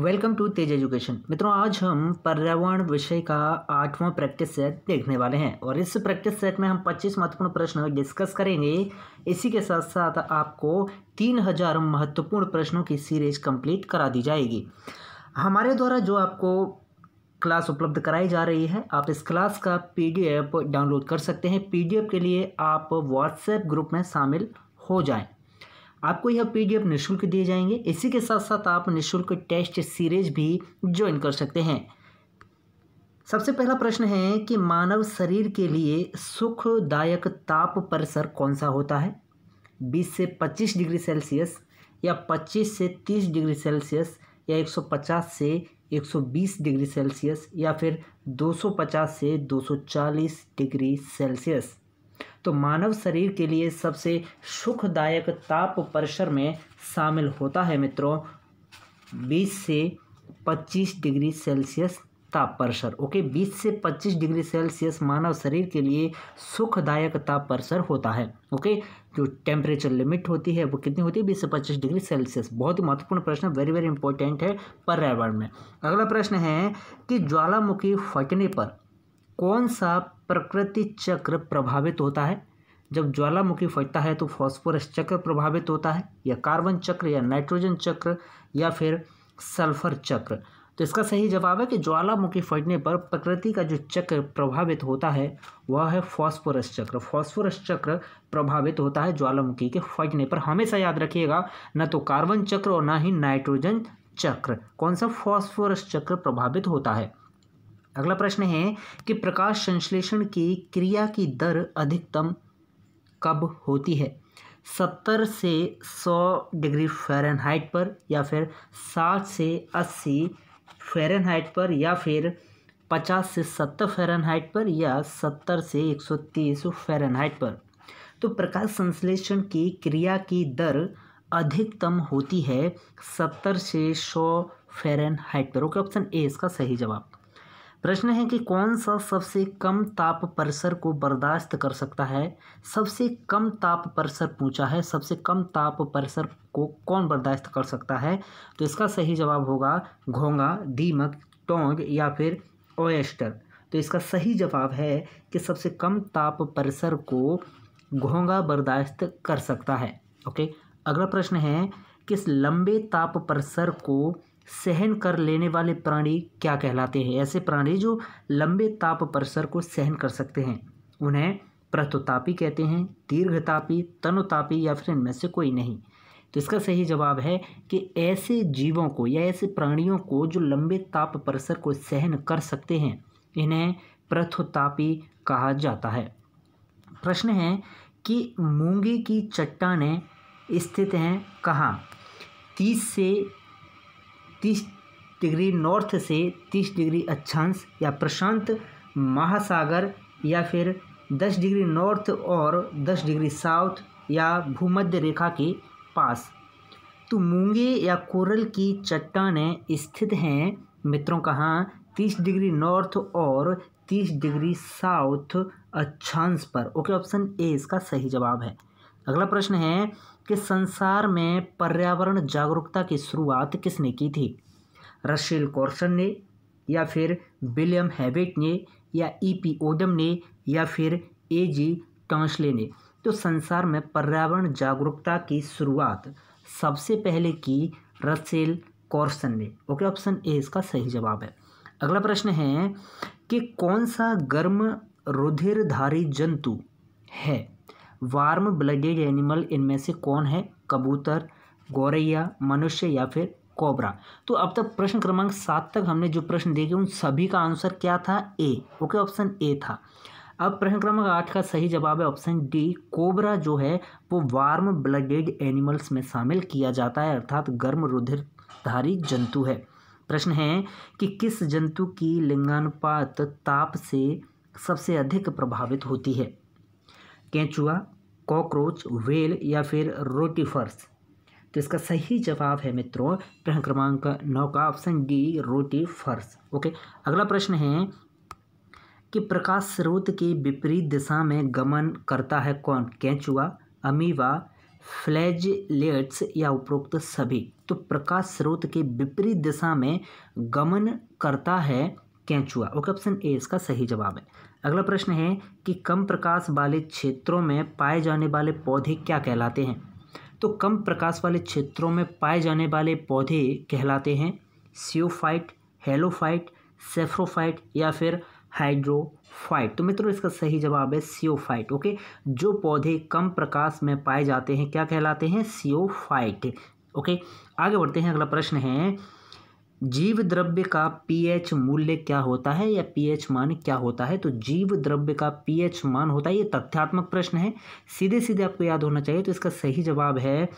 welcome to Tej education मित्रों आज हम पर्यावरण विषय का आठवां प्रैक्टिस सेट देखने वाले हैं और इस प्रैक्टिस सेट में हम 25 महत्वपूर्ण प्रश्न डिस्कस करेंगे इसी के साथ साथ आपको 3000 महत्वपूर्ण प्रश्नों की सीरीज कंप्लीट करा दी जाएगी हमारे द्वारा जो आपको क्लास उपलब्ध कराई जा रही है आप इस क्लास का पी डाउनलोड कर सकते हैं पी के लिए आप व्हाट्सएप ग्रुप में शामिल हो जाएँ आपको यह पी डी निःशुल्क दिए जाएंगे इसी के साथ साथ आप निःशुल्क टेस्ट सीरीज भी ज्वाइन कर सकते हैं सबसे पहला प्रश्न है कि मानव शरीर के लिए सुखदायक ताप परिसर कौन सा होता है 20 से 25 डिग्री सेल्सियस या 25 से 30 डिग्री सेल्सियस या 150 से 120 डिग्री सेल्सियस या फिर 250 से 240 डिग्री सेल्सियस तो मानव शरीर के लिए सबसे सुखदायक ताप परिसर में शामिल होता है मित्रों 20 से 25 डिग्री सेल्सियस ताप परिसर ओके 20 से 25 डिग्री सेल्सियस मानव शरीर के लिए सुखदायक ताप परिसर होता है ओके जो टेम्परेचर लिमिट होती है वो कितनी होती है 20 से 25 डिग्री सेल्सियस बहुत ही महत्वपूर्ण प्रश्न वेरी वेरी इंपॉर्टेंट है पर्यावरण में अगला प्रश्न है कि ज्वालामुखी फटने पर कौन सा प्रकृति चक्र प्रभावित होता है जब ज्वालामुखी फटता है तो फॉस्फोरस चक्र प्रभावित होता है या कार्बन चक्र या नाइट्रोजन चक्र या फिर सल्फर चक्र तो इसका सही जवाब है कि ज्वालामुखी फटने पर प्रकृति का जो चक्र प्रभावित होता है वह है फॉस्फोरस चक्र फॉस्फोरस चक्र प्रभावित होता है ज्वालामुखी के फटने पर हमेशा याद रखिएगा न तो कार्बन चक्र और ना ही नाइट्रोजन चक्र कौन सा फॉस्फोरस चक्र प्रभावित होता है अगला प्रश्न है कि प्रकाश संश्लेषण की क्रिया की दर अधिकतम कब होती है सत्तर से सौ डिग्री फ़ारेनहाइट पर या फिर साठ से अस्सी फ़ारेनहाइट पर या फिर पचास से सत्तर फ़ारेनहाइट पर या सत्तर से एक सौ तीस फ़ारेनहाइट पर तो प्रकाश संश्लेषण की क्रिया की दर अधिकतम होती है सत्तर से सौ फ़ारेनहाइट पर ओके ऑप्शन ए इसका सही जवाब प्रश्न है कि कौन सा सबसे कम ताप परिसर को बर्दाश्त कर सकता है सबसे कम ताप परिसर पूछा है सबसे कम ताप परिसर को कौन बर्दाश्त कर सकता है तो इसका सही जवाब होगा घोंगा दीमक टोंग या फिर ओएस्टर तो इसका सही जवाब है कि सबसे कम ताप परिसर को घोंगा बर्दाश्त कर सकता है ओके अगला प्रश्न है किस लंबे ताप परिसर को सहन कर लेने वाले प्राणी क्या कहलाते हैं ऐसे प्राणी जो लंबे ताप परिसर को सहन कर सकते हैं उन्हें प्रतुतापी कहते हैं दीर्घतापी तनुतापी या फिर इनमें से कोई नहीं तो इसका सही जवाब है कि ऐसे जीवों को या ऐसे प्राणियों को जो लंबे ताप परिसर को सहन कर सकते हैं इन्हें प्रथुतापी कहा जाता है प्रश्न है कि मूंगे की चट्टानें स्थित हैं कहाँ तीस से तीस डिग्री नॉर्थ से तीस डिग्री अक्षांश या प्रशांत महासागर या फिर दस डिग्री नॉर्थ और दस डिग्री साउथ या भूमध्य रेखा के पास तो मूंगे या कोरल की चट्टाने स्थित हैं मित्रों कहाँ तीस डिग्री नॉर्थ और तीस डिग्री साउथ अक्षांश पर ओके ऑप्शन ए इसका सही जवाब है अगला प्रश्न है कि संसार में पर्यावरण जागरूकता की शुरुआत किसने की थी रशेल कौरसन ने या फिर विलियम हैबिट ने या ई पी ओडम ने या फिर ए जी टॉन्सले ने तो संसार में पर्यावरण जागरूकता की शुरुआत सबसे पहले की रसेल कॉर्सन ने ओके ऑप्शन ए इसका सही जवाब है अगला प्रश्न है कि कौन सा गर्म रुधिरधारी जंतु है वार्म ब्लडेड एनिमल इनमें से कौन है कबूतर गौरैया मनुष्य या फिर कोबरा तो अब तक प्रश्न क्रमांक सात तक हमने जो प्रश्न देखे उन सभी का आंसर क्या था ए ओके ऑप्शन ए था अब प्रश्न क्रमांक आठ का सही जवाब है ऑप्शन डी कोबरा जो है वो वार्म ब्लडेड एनिमल्स में शामिल किया जाता है अर्थात गर्म रुधिरधारी जंतु है प्रश्न है कि किस जंतु की लिंगानुपात ताप से सबसे अधिक प्रभावित होती है केंचुआ कॉकरोच वेल या फिर रोटीफर्स तो इसका सही जवाब है मित्रों प्रश्न क्रमांक नौ का ऑप्शन डी रोटी फर्श ओके अगला प्रश्न है कि प्रकाश स्रोत की विपरीत दिशा में गमन करता है कौन कैचुआ अमीवा फ्लैजलेट्स या उपरोक्त सभी तो प्रकाश स्रोत के विपरीत दिशा में गमन करता है कैचुआ ओके ऑप्शन ए इसका सही जवाब है अगला प्रश्न है कि कम प्रकाश वाले क्षेत्रों में पाए जाने वाले पौधे क्या कहलाते हैं तो कम प्रकाश वाले क्षेत्रों में पाए जाने वाले पौधे कहलाते हैं सियोफाइट हेलोफाइट सेफ्रोफाइट या फिर हाइड्रोफाइट तो मित्रों इसका सही जवाब है सियोफाइट ओके जो पौधे कम प्रकाश में पाए जाते हैं क्या कहलाते हैं सियोफाइट ओके आगे बढ़ते हैं अगला प्रश्न है जीव द्रव्य का पीएच मूल्य क्या होता है या पीएच मान क्या होता है तो जीव द्रव्य का पीएच मान होता है ये तथ्यात्मक प्रश्न है सीधे सीधे आपको याद होना चाहिए तो इसका सही जवाब है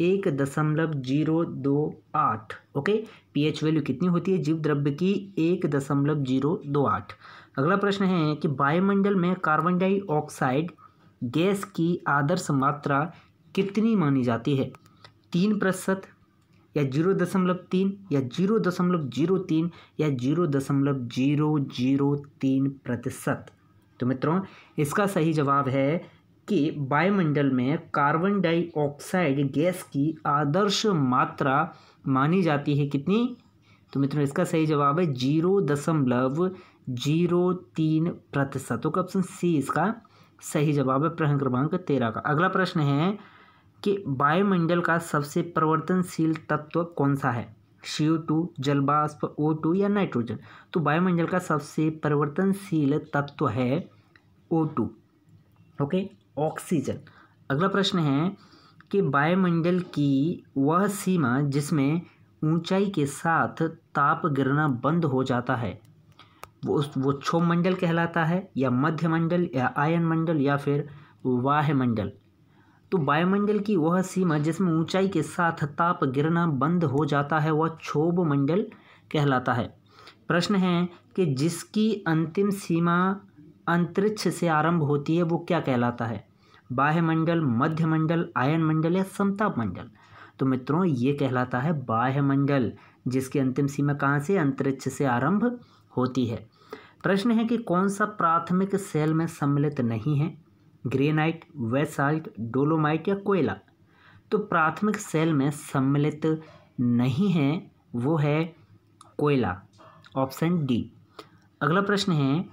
एक दशमलव जीरो दो आठ ओके पीएच वैल्यू कितनी होती है जीव द्रव्य की एक दशमलव जीरो दो आठ अगला प्रश्न है कि वायुमंडल में कार्बन डाइऑक्साइड गैस की आदर्श मात्रा कितनी मानी जाती है तीन प्रतिशत या जीरो दशमलव तीन या जीरो दशमलव जीरो तीन या जीरो दशमलव जीरो जीरो तीन प्रतिशत तो मित्रों इसका सही जवाब है कि वायुमंडल में कार्बन डाइऑक्साइड गैस की आदर्श मात्रा मानी जाती है कितनी तो मित्रों इसका सही जवाब है जीरो दशमलव जीरो तीन प्रतिशत तो ऑप्शन सी इसका सही जवाब है प्रश्न क्रमांक तेरह का अगला प्रश्न है कि वायुमंडल का सबसे परिवर्तनशील तत्व कौन सा है सी ओ टू जलवाष्प ओ टू या नाइट्रोजन तो वायुमंडल का सबसे परिवर्तनशील तत्व है ओ टू ओके ऑक्सीजन अगला प्रश्न है कि वायुमंडल की वह सीमा जिसमें ऊंचाई के साथ ताप गिरना बंद हो जाता है वो वो क्षोभ मंडल कहलाता है या मध्य मंडल या आयन मंडल या फिर वाह्यमंडल मंडल तो वायुमंडल की वह सीमा जिसमें ऊंचाई के साथ ताप गिरना बंद हो जाता है वह क्षोभ मंडल कहलाता है प्रश्न है कि जिसकी अंतिम सीमा अंतरिक्ष से आरंभ होती है वो क्या कहलाता है बाह्यमंडल मध्यमंडल आयन मंडल या समताप मंडल तो मित्रों ये कहलाता है बाह्यमंडल जिसकी अंतिम सीमा कहाँ से अंतरिक्ष से आरंभ होती है प्रश्न है कि कौन सा प्राथमिक सेल में सम्मिलित नहीं है ग्रेनाइट वेसाल्ट डोलोमाइट या कोयला तो प्राथमिक सेल में सम्मिलित नहीं है वो है कोयला ऑप्शन डी अगला प्रश्न है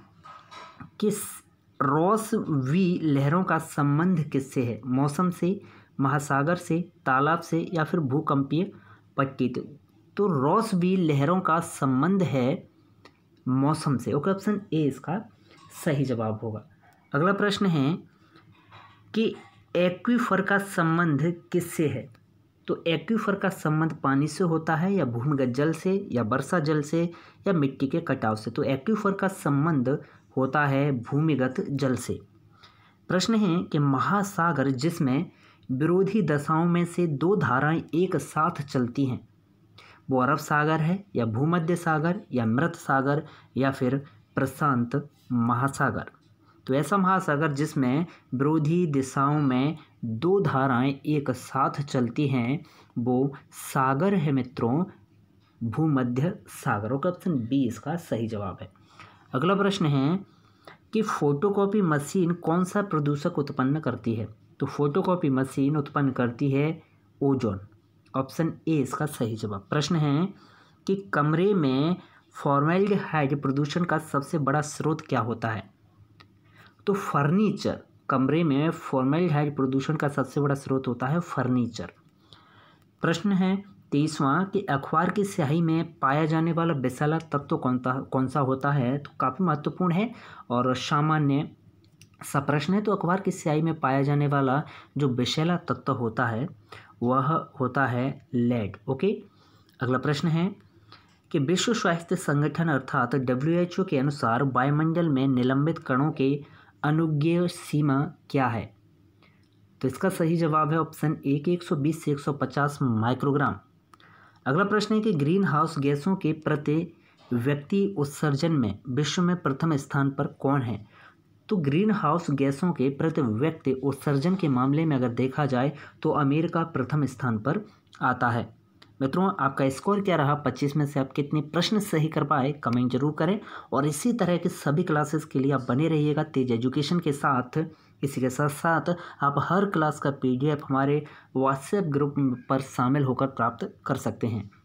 किस रॉस वी लहरों का संबंध किससे है मौसम से महासागर से तालाब से या फिर भूकंपीय पट्टी तो, तो रॉस वी लहरों का संबंध है मौसम से ओके ऑप्शन ए इसका सही जवाब होगा अगला प्रश्न है कि एक्वीफर का संबंध किससे है तो एक्वीफर का संबंध पानी से होता है या भूमिगत जल से या वर्षा जल से या मिट्टी के कटाव से तो एक्वीफर का संबंध होता है भूमिगत जल से प्रश्न है कि महासागर जिसमें विरोधी दशाओं में से दो धाराएं एक साथ चलती हैं वो अरब सागर है या भूमध्य सागर या मृत सागर या फिर प्रशांत महासागर वैसा महासागर जिसमें विरोधी दिशाओं में दो धाराएं एक साथ चलती हैं वो सागर है मित्रों भूमध्य सागर का ऑप्शन बी इसका सही जवाब है अगला प्रश्न है कि फोटोकॉपी मशीन कौन सा प्रदूषक उत्पन्न करती है तो फोटोकॉपी मशीन उत्पन्न करती है ओजोन ऑप्शन ए इसका सही जवाब प्रश्न है कि कमरे में फॉर्मेल्डिहाइड प्रदूषण का सबसे बड़ा स्रोत क्या होता है तो फर्नीचर कमरे में हाइड प्रदूषण का सबसे बड़ा स्रोत होता है फर्नीचर प्रश्न है तेईसवा कि अखबार की स्याही में पाया जाने वाला बेसाला तत्व तो कौन कौन सा होता है तो काफ़ी महत्वपूर्ण है और सामान्य सा प्रश्न है तो अखबार की स्याही में पाया जाने वाला जो बेसैला तत्व होता है वह होता है लेड ओके अगला प्रश्न है कि विश्व स्वास्थ्य संगठन अर्थात डब्ल्यू के अनुसार वायुमंडल में निलंबित कणों के अनुज्ञेय सीमा क्या है तो इसका सही जवाब है ऑप्शन ए के 120 से 150 माइक्रोग्राम अगला प्रश्न है कि ग्रीन हाउस गैसों के प्रति व्यक्ति उत्सर्जन में विश्व में प्रथम स्थान पर कौन है तो ग्रीन हाउस गैसों के प्रति व्यक्ति उत्सर्जन के मामले में अगर देखा जाए तो अमेरिका प्रथम स्थान पर आता है मित्रों आपका स्कोर क्या रहा पच्चीस में से आप कितने प्रश्न सही कर पाए कमेंट जरूर करें और इसी तरह के सभी क्लासेस के लिए आप बने रहिएगा तेज एजुकेशन के साथ इसी के साथ साथ आप हर क्लास का पीडीएफ हमारे व्हाट्सएप ग्रुप पर शामिल होकर प्राप्त कर सकते हैं